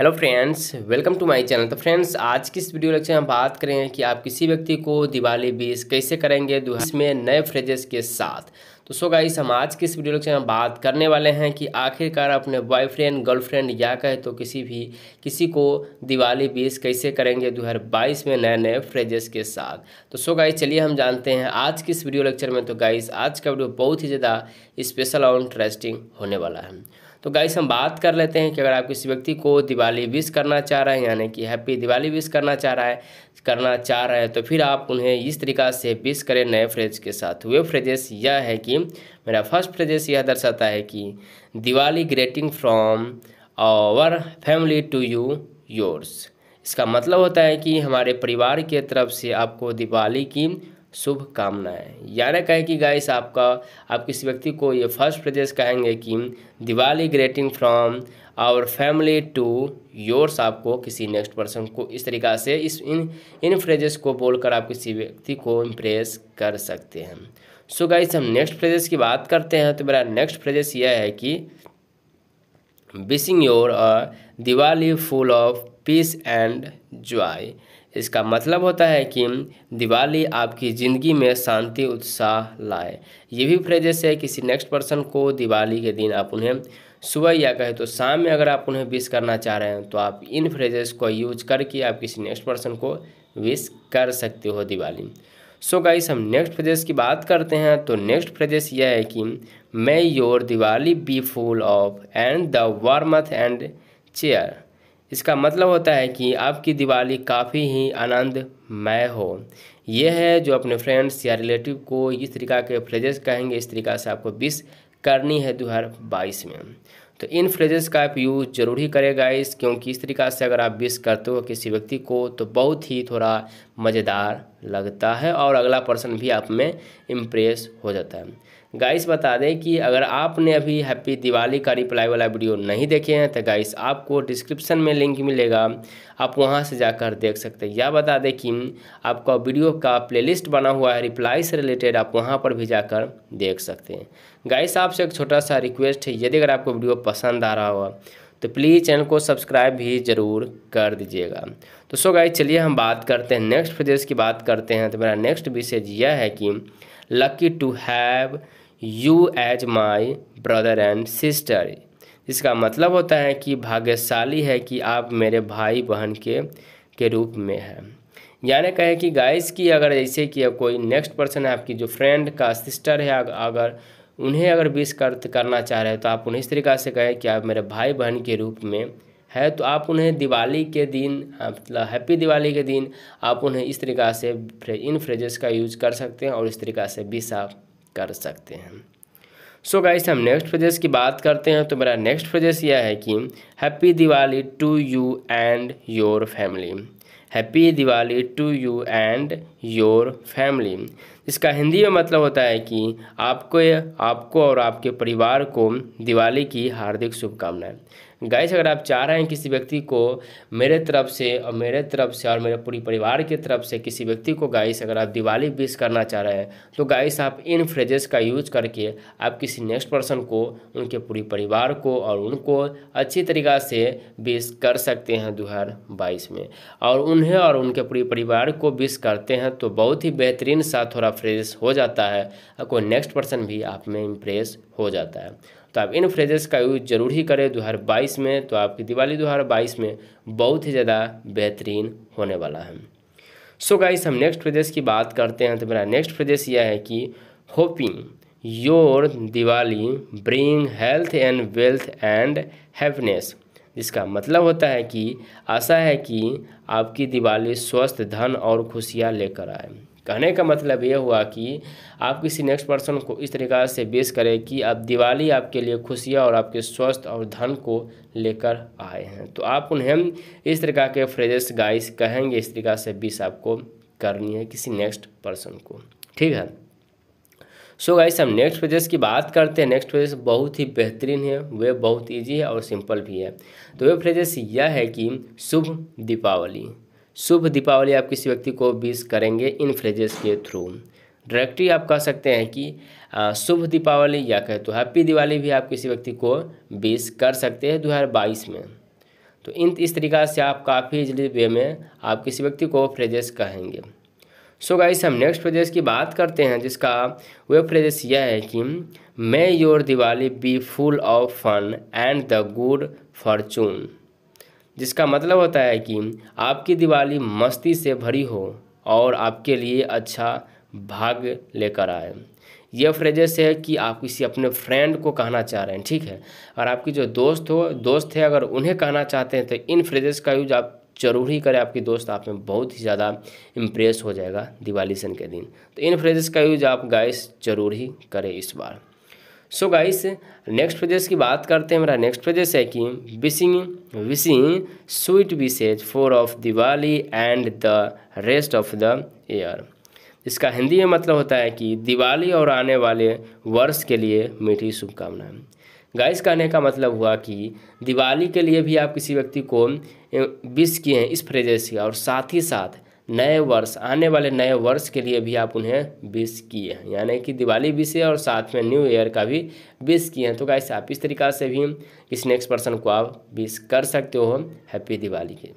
hello friends welcome to my channel तो friends आज की इस वीडियो लेक्चर में बात करेंगे कि आप किसी व्यक्ति को दिवाली बीस कैसे करेंगे में नए फ्रेजेस के साथ तो सो गाइस हम आज की इस वीडियो लेक्चर में बात करने वाले हैं कि आखिरकार अपने बॉयफ्रेंड गर्लफ्रेंड या कहे तो किसी भी किसी को दिवाली बीस कैसे करेंगे दो में नए नए फ्रेजेस के साथ तो सो गाइस चलिए हम जानते हैं आज की इस वीडियो लेक्चर में तो गाइस आज का वीडियो बहुत ही ज़्यादा स्पेशल और इंटरेस्टिंग होने वाला है तो गाइस हम बात कर लेते हैं कि अगर आप किसी व्यक्ति को दिवाली विश करना चाह रहे हैं यानी कि हैप्पी दिवाली विश करना चाह रहा है करना चाह रहे हैं तो फिर आप उन्हें इस तरीका से विश करें नए फ्रेज के साथ वे फ्रेजेस यह है कि मेरा फर्स्ट फ्रेजेस यह दर्शाता है कि Diwali greeting from our family to you yours इसका मतलब होता है कि हमारे परिवार के तरफ से आपको दिवाली की शुभकामनाएं याद कहें कि गाइस आपका आप किसी व्यक्ति को ये फर्स्ट प्रदेश कहेंगे कि Diwali greeting from our family to yours आपको किसी नेक्स्ट पर्सन को इस तरीका से इस इन इन फ्रेजेस को बोलकर आप किसी व्यक्ति को इम्प्रेस कर सकते हैं सो so गाइस हम नेक्स्ट फ्रेजेस की बात करते हैं तो मेरा नेक्स्ट फ्रेजेस यह है कि wishing your uh, Diwali full of peace and joy इसका मतलब होता है कि दिवाली आपकी ज़िंदगी में शांति उत्साह लाए ये भी फ्रेजेस है किसी नेक्स्ट पर्सन को दिवाली के दिन आप उन्हें सुबह या कहे तो शाम में अगर आप उन्हें विश करना चाह रहे हैं तो आप इन फ्रेजेस को यूज करके आप किसी नेक्स्ट पर्सन को विश कर सकते हो दिवाली सो so गाइस हम नेक्स्ट फ्रेजेस की बात करते हैं तो नेक्स्ट फ्रेजेस यह है कि may your Diwali be full of and the warmth and cheer इसका मतलब होता है कि आपकी दिवाली काफ़ी ही आनंदमय हो यह है जो अपने फ्रेंड्स या रिलेटिव को इस तरीका के फ्रेजेस कहेंगे इस तरीका से आपको विश करनी है दो हज़ार बाईस में तो इन फ्रेजेस का आप यूज़ जरूर ही करेगा इस क्योंकि इस तरीका से अगर आप विश करते हो किसी व्यक्ति को तो बहुत ही थोड़ा मज़ेदार लगता है और अगला पर्सन भी आप में इम्प्रेस हो जाता है गाइस बता दें कि अगर आपने अभी हैप्पी दिवाली का रिप्लाई वाला वीडियो नहीं देखे हैं तो गाइस आपको डिस्क्रिप्शन में लिंक मिलेगा आप वहां से जाकर देख सकते हैं या बता दें कि आपका वीडियो का प्लेलिस्ट बना हुआ है रिप्लाई से रिलेटेड आप वहां पर भी जाकर देख सकते हैं गाइस आपसे एक छोटा सा रिक्वेस्ट है यदि अगर आपको वीडियो पसंद आ रहा हो तो प्लीज़ चैनल को सब्सक्राइब भी ज़रूर कर दीजिएगा तो सो गाइज चलिए हम बात करते हैं नेक्स्ट फ्रेजेस की बात करते हैं तो मेरा नेक्स्ट विशेज यह है कि lucky to have you as my brother and sister इसका मतलब होता है कि भाग्यशाली है कि आप मेरे भाई बहन के के रूप में हैं यानी कहे कि गाइस की अगर जैसे कि कोई नेक्स्ट पर्सन है आपकी जो फ्रेंड का सिस्टर है अगर उन्हें अगर विश कर करना चाह रहे हैं तो आप उन्हें इस तरीका से कहें कि आप मेरे भाई बहन के रूप में है तो आप उन्हें दिवाली के दिन हाँ, मतलब हैप्पी दिवाली के दिन आप उन्हें इस तरीक़ा से इन फ्रेजेस का यूज कर सकते हैं और इस तरीक़ा से भी आप कर सकते हैं सो so गाइस हम नेक्स्ट फ्रेजेस की बात करते हैं तो मेरा नेक्स्ट फ्रेजेस यह है कि happy Diwali to you and your family happy Diwali to you and your family इसका हिंदी में मतलब होता है कि आपको आपको और आपके परिवार को दिवाली की हार्दिक शुभकामनाएं गाइस अगर आप चाह रहे हैं किसी व्यक्ति को मेरे तरफ से और मेरे तरफ से और मेरे पूरी परिवार के तरफ से किसी व्यक्ति को गाइस अगर आप दिवाली विश करना चाह रहे हैं तो गाइस आप इन फ्रेजेस का यूज़ करके आप किसी नेक्स्ट पर्सन को उनके पूरी परिवार को और उनको अच्छी तरीक़ा से विश कर सकते हैं दो में और उन्हें और उनके पूरे परिवार को विश करते हैं हैं तो बहुत ही बेहतरीन सा थोड़ा फ्रेजेस हो जाता है कोई नेक्स्ट पर्सन भी आप में इम्प्रेस हो जाता है तो आप इन फ्रेजेस का यूज जरूर ही करें दो में तो आपकी दिवाली दो में बहुत ही ज़्यादा बेहतरीन होने वाला है सो so गाइस हम नेक्स्ट फ्रेजेस की बात करते हैं तो मेरा नेक्स्ट फ्रेजेस यह है कि hoping your Diwali bring health and wealth and happiness जिसका मतलब होता है कि आशा है कि आपकी दिवाली स्वस्थ धन और खुशियाँ लेकर आए कहने का मतलब ये हुआ कि आप किसी नेक्स्ट पर्सन को इस तरीके से बेस करें कि आप दिवाली आपके लिए खुशियाँ और आपके स्वस्थ और धन को लेकर आए हैं तो आप उन्हें इस तरीक़ा के फ्रेजेस गाइस कहेंगे इस तरीक़ा से बीस आपको करनी है किसी नेक्स्ट पर्सन को ठीक है सो गाइस हम नेक्स्ट प्रोजेस की बात करते हैं नेक्स्ट प्रोजेस बहुत ही बेहतरीन है वे बहुत ईजी है और सिंपल भी है तो वे फ्रेजेस यह है कि शुभ दीपावली शुभ दीपावली आप किसी व्यक्ति को विश करेंगे इन फ्रेजेस के थ्रू डायरेक्टली आप कह सकते हैं कि शुभ दीपावली या कहे तो हैप्पी दिवाली भी आप किसी व्यक्ति को विश कर सकते हैं दो हज़ार बाईस में तो इन इस तरीक़ा से आप काफ़ी इजली वे में आप किसी व्यक्ति को फ्रेजेस कहेंगे सो गाइस हम नेक्स्ट फ्रेजेस की बात करते हैं जिसका वे फ्रेजेस यह है कि may your Diwali be full of fun and the good fortune जिसका मतलब होता है कि आपकी दिवाली मस्ती से भरी हो और आपके लिए अच्छा भाग लेकर आए यह फ्रेजेस है कि आप किसी अपने फ्रेंड को कहना चाह रहे हैं ठीक है और आपकी जो दोस्त हो दोस्त है अगर उन्हें कहना चाहते हैं तो इन फ्रेजेस का यूज आप जरूर ही करें आपकी दोस्त आप में बहुत ही ज़्यादा इम्प्रेस हो जाएगा दिवाली सन के दिन तो इन फ्रेजेस का यूज आप गाइस जरूर ही करें इस बार सो गाइस नेक्स्ट फ्रेजेस की बात करते हैं मेरा नेक्स्ट फ्रेजेस है कि wishing wishing sweet wishes for of Diwali and the rest of the year इसका हिंदी में मतलब होता है कि दिवाली और आने वाले वर्ष के लिए मीठी शुभकामनाएं गाइस कहने का मतलब हुआ कि दिवाली के लिए भी आप किसी व्यक्ति को विश किए हैं इस फ्रेजेस के और साथ ही साथ नए वर्ष आने वाले नए वर्ष के लिए भी आप उन्हें विश किए हैं यानी कि दिवाली विश है और साथ में न्यू ईयर का भी विश किए हैं तो गाइस आप इस तरीका से भी इस नेक्स्ट पर्सन को आप विश कर सकते हो हैप्पी दिवाली के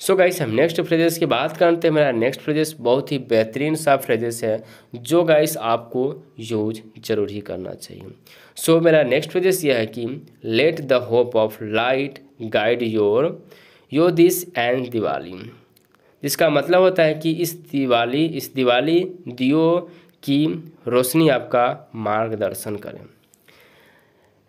सो so गाइस हम नेक्स्ट फ्रेजेस की बात करते हैं मेरा नेक्स्ट फ्रेजेस बहुत ही बेहतरीन सा फ्रेजेस है जो गाइस आपको यूज जरूर ही करना चाहिए सो so मेरा नेक्स्ट फ्रेजेस यह है कि let the hope of light guide your yo this and Diwali जिसका मतलब होता है कि इस दिवाली इस दिवाली दियो की रोशनी आपका मार्गदर्शन करें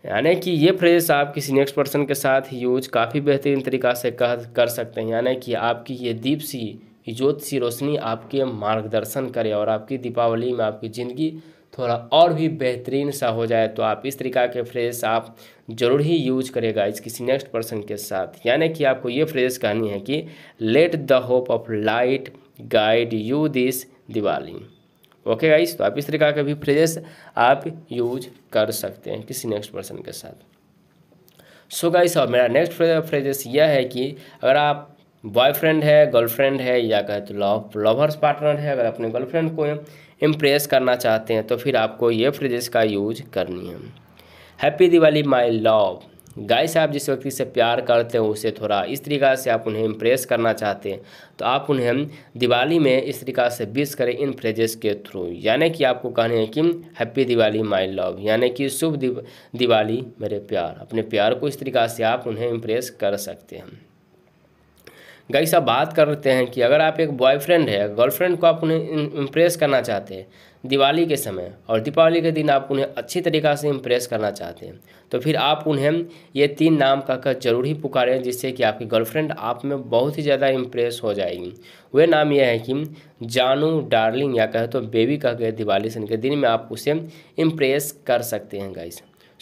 यानी कि ये फ्रेज आप किसी नेक्स्ट पर्सन के साथ यूज काफ़ी बेहतरीन तरीक़ा से कह कर सकते हैं यानी कि आपकी ये दीप सी ज्योत सी रोशनी आपके मार्गदर्शन करे और आपकी दीपावली में आपकी ज़िंदगी थोड़ा और भी बेहतरीन सा हो जाए तो आप इस तरीका के फ्रेज आप जरूर ही यूज करेगा इस किसी नेक्स्ट पर्सन के साथ यानी कि आपको ये फ्रेज कहनी है कि let the hope of light guide you this Diwali okay guys तो आप इस तरीका का भी फ्रेजेस आप यूज कर सकते हैं किसी नेक्स्ट पर्सन के साथ सो so गाइस और मेरा नेक्स्ट फ्रेजेस यह है कि अगर आप बॉयफ्रेंड है गर्लफ्रेंड है या कहे तो लव लवर्स पार्टनर है अगर अपने गर्लफ्रेंड को इम्प्रेस करना चाहते हैं तो फिर आपको ये फ्रेजेस का यूज करनी है happy Diwali my love guy से आप जिस व्यक्ति से प्यार करते हैं उसे थोड़ा इस तरीका से आप उन्हें इम्प्रेस करना चाहते हैं तो आप उन्हें दिवाली में इस तरीका से विश करें इन फ्रेजेस के थ्रू यानी कि आपको कहने हैं कि हैप्पी दिवाली माई लव यानी कि शुभ दिवाली मेरे प्यार अपने प्यार को इस तरीका से आप उन्हें इम्प्रेस कर सकते हैं गाइस अब बात करते हैं कि अगर आप एक बॉयफ्रेंड है गर्लफ्रेंड को आप उन्हें इम्प्रेस करना चाहते हैं दिवाली के समय और दीपावली के दिन आप उन्हें अच्छी तरीक़ा से इम्प्रेस करना चाहते हैं तो फिर आप उन्हें ये तीन नाम कहकर जरूर ही पुकारें जिससे कि आपकी गर्लफ्रेंड आप में बहुत ही ज़्यादा इम्प्रेस हो जाएगी वह नाम यह है कि जानू डार्लिंग या कहे तो बेबी कह के दिवाली सन के दिन में आप उसे इम्प्रेस कर सकते हैं गाइस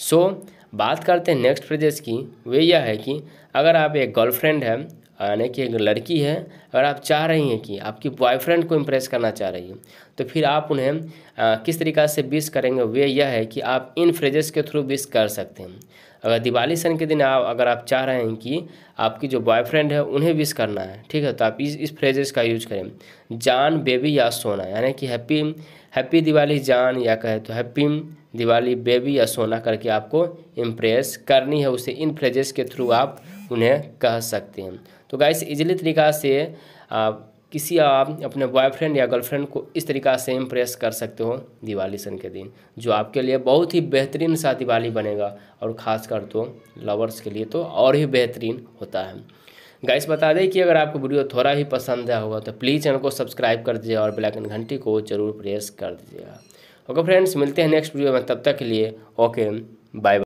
सो so, बात करते हैं नेक्स्ट प्रदेश की वे यह है कि अगर आप एक गर्लफ्रेंड है यानी कि एक लड़की है अगर आप चाह रही हैं कि आपकी बॉयफ्रेंड को इम्प्रेस करना चाह रही हैं तो फिर आप उन्हें आ, किस तरीक़ा से विश करेंगे वे यह है कि आप इन फ्रेजेस के थ्रू विश कर सकते हैं अगर दिवाली सन के दिन आप अगर आप चाह रहे हैं कि आपकी जो बॉयफ्रेंड है उन्हें विश करना है ठीक है तो आप इस इस फ्रेजेस का यूज करें जान बेबी या सोना यानी कि हैप्पी हैप्पी दिवाली जान या कहे तो हैप्पी दिवाली बेबी या सोना करके आपको इम्प्रेस करनी है उसे इन फ्रेजेस के थ्रू आप उन्हें कह सकते हैं तो गाइस इजीली तरीका से आप किसी आप अपने बॉयफ्रेंड या गर्लफ्रेंड को इस तरीका से इम्प्रेस कर सकते हो दिवाली सन के दिन जो आपके लिए बहुत ही बेहतरीन सा दिवाली बनेगा और ख़ासकर तो लवर्स के लिए तो और ही बेहतरीन होता है गाइस बता दें कि अगर आपको वीडियो थोड़ा ही पसंद आया होगा तो प्लीज़ चैनल को सब्सक्राइब कर दीजिए और बेलाइकन घंटी को जरूर प्रेस कर दीजिएगा ओके फ्रेंड्स मिलते हैं नेक्स्ट वीडियो में तब तक के लिए ओके बाय